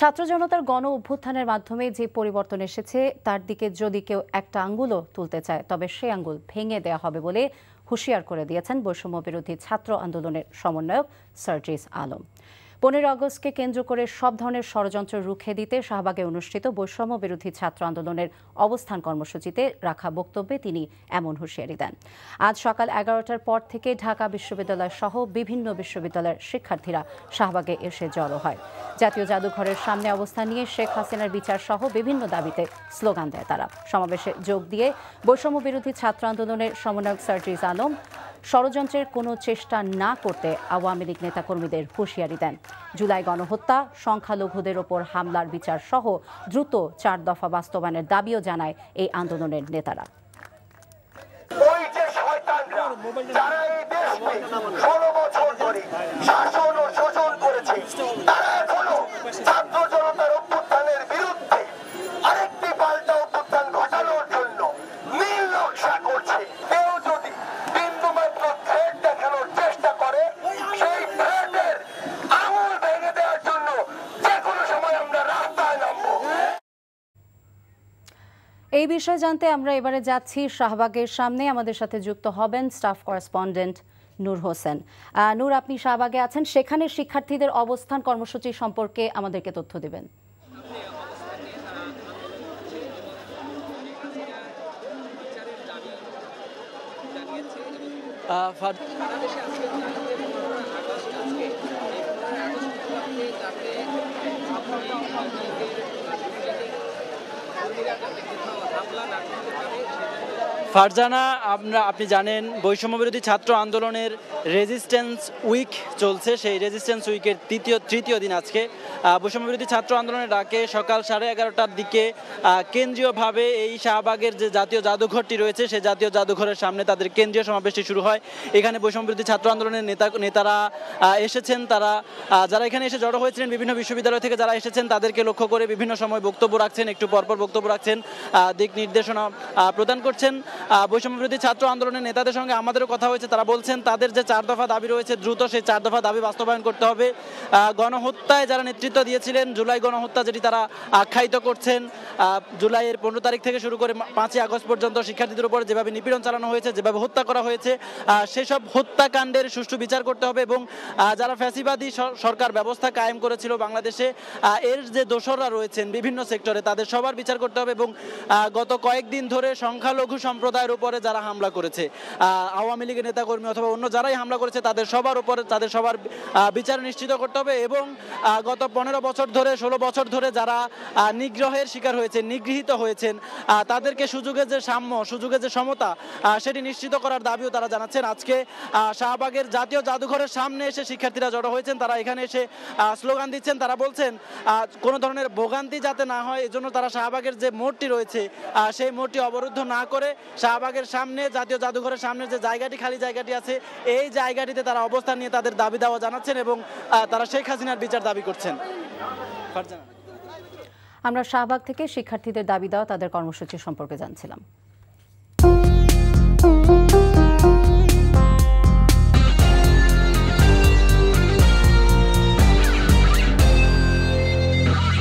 ছাত্র জনতার গণ অভ্যুত্থানের মাধ্যমে যে পরিবর্তন এসেছে তার দিকে যদি কেউ একটা আঙ্গুলও তুলতে চায় তবে সে আঙ্গুল ভেঙে দেয়া হবে বলে হুঁশিয়ার করে দিয়েছেন বৈষম্য বিরোধী ছাত্র আন্দোলনের সমন্বয়ক সার্জিস আলম পনেরো আগস্টকে কেন্দ্র করে সব ধরনের ষড়যন্ত্র রুখে দিতে শাহবাগে অনুষ্ঠিত বৈষম্য বিরোধী ছাত্র আন্দোলনের অবস্থান কর্মসূচিতে রাখা বক্তব্যে তিনি এমন হুঁশিয়ারি দেন আজ সকাল এগারোটার পর থেকে ঢাকা বিশ্ববিদ্যালয় সহ বিভিন্ন বিশ্ববিদ্যালয়ের শিক্ষার্থীরা শাহবাগে এসে জড়ো হয় জাতীয় জাদুঘরের সামনে অবস্থান নিয়ে শেখ হাসিনার বিচার সহ বিভিন্ন দাবিতে স্লোগান দেয় তারা সমাবেশে যোগ দিয়ে বৈষম্য বিরোধী ছাত্র আন্দোলনের সমন্বয়ক সার্জিজ আলম ষড়যন্ত্রের কোনো চেষ্টা না করতে আওয়ামী লীগ নেতাকর্মীদের হুঁশিয়ারি দেন জুলাই গণহত্যা সংখ্যালঘুদের ওপর হামলার বিচার সহ দ্রুত চার দফা বাস্তবায়নের দাবিও জানায় এই আন্দোলনের নেতারা এই বিষয়ে জানতে আমরা এবারে যাচ্ছি শাহবাগের সামনে আমাদের সাথে যুক্ত হবেন স্টাফ করেসপন্ডেন্ট নূর হোসেন নূর আপনি শাহবাগে আছেন সেখানে শিক্ষার্থীদের অবস্থান কর্মসূচি সম্পর্কে আমাদেরকে তথ্য দেবেন রামলা নাটক ফারজানা আমরা আপনি জানেন বৈষম্যবিরোধী ছাত্র আন্দোলনের রেজিস্ট্যান্স উইক চলছে সেই রেজিস্ট্যান্স উইকের তৃতীয় তৃতীয় দিন আজকে বৈষম্যবিরোধী ছাত্র আন্দোলনের ডাকে সকাল সাড়ে এগারোটার দিকে কেন্দ্রীয়ভাবে এই শাহবাগের যে জাতীয় জাদুঘরটি রয়েছে সেই জাতীয় জাদুঘরের সামনে তাদের কেন্দ্রীয় সমাবেশটি শুরু হয় এখানে বৈষম্যবিরোধী ছাত্র আন্দোলনের নেতা নেতারা এসেছেন তারা যারা এখানে এসে জড়ো হয়েছিলেন বিভিন্ন বিশ্ববিদ্যালয় থেকে যারা এসেছেন তাদেরকে লক্ষ্য করে বিভিন্ন সময় বক্তব্য রাখছেন একটু পরপর বক্তব্য রাখছেন দিক নির্দেশনা প্রদান করছেন বৈষম্যবিরোধী ছাত্র আন্দোলনের নেতাদের সঙ্গে আমাদেরও কথা হয়েছে তারা বলছেন তাদের যে চার দফা দাবি রয়েছে দ্রুত সেই চার দফা দাবি বাস্তবায়ন করতে হবে গণহত্যায় যারা নেতৃত্ব দিয়েছিলেন জুলাই গণহত্যা যেটি তারা আখ্যায়িত করছেন জুলাইয়ের পনেরো তারিখ থেকে শুরু করে পাঁচই আগস্ট পর্যন্ত শিক্ষার্থীদের উপর যেভাবে নিপীড়ন চালানো হয়েছে যেভাবে হত্যা করা হয়েছে সেসব হত্যাকাণ্ডের সুষ্ঠু বিচার করতে হবে এবং যারা ফ্যাসিবাদী সরকার ব্যবস্থা কায়েম করেছিল বাংলাদেশে এর যে দোসররা রয়েছেন বিভিন্ন সেক্টরে তাদের সবার বিচার করতে হবে এবং গত কয়েকদিন ধরে সংখ্যালঘু সম্প্রদায় সম্প্রদায়ের উপরে যারা হামলা করেছে আওয়ামী লীগের নেতাকর্মী অথবা অন্য যারাই হামলা করেছে তাদের সবার উপরে তাদের সবার বিচার নিশ্চিত করতে হবে এবং গত পনেরো বছর ধরে ষোলো বছর ধরে যারা নিগ্রহের শিকার হয়েছে নিগৃহীত হয়েছেন তাদেরকে সুযোগের যে সাম্য সুযোগের যে সমতা সেটি নিশ্চিত করার দাবিও তারা জানাচ্ছেন আজকে শাহবাগের জাতীয় জাদুঘরের সামনে এসে শিক্ষার্থীরা জড়ো হয়েছেন তারা এখানে এসে স্লোগান দিচ্ছেন তারা বলছেন কোনো ধরনের ভোগান্তি যাতে না হয় এজন্য তারা শাহবাগের যে মোড়টি রয়েছে সেই মোড়টি অবরুদ্ধ না করে শাহবাগের সামনে জাতীয় জাদুঘরের সামনে যে জায়গাটি খালি জায়গাটি আছে এই জায়গাটিতে তারা অবস্থান নিয়ে তাদের দাবি দাওয়া জানাচ্ছেন এবং তারা শেখ হাসিনার বিচার দাবি করছেন আমরা শাহবাগ থেকে শিক্ষার্থীদের দাবি দেওয়া তাদের কর্মসূচি সম্পর্কে জানছিলাম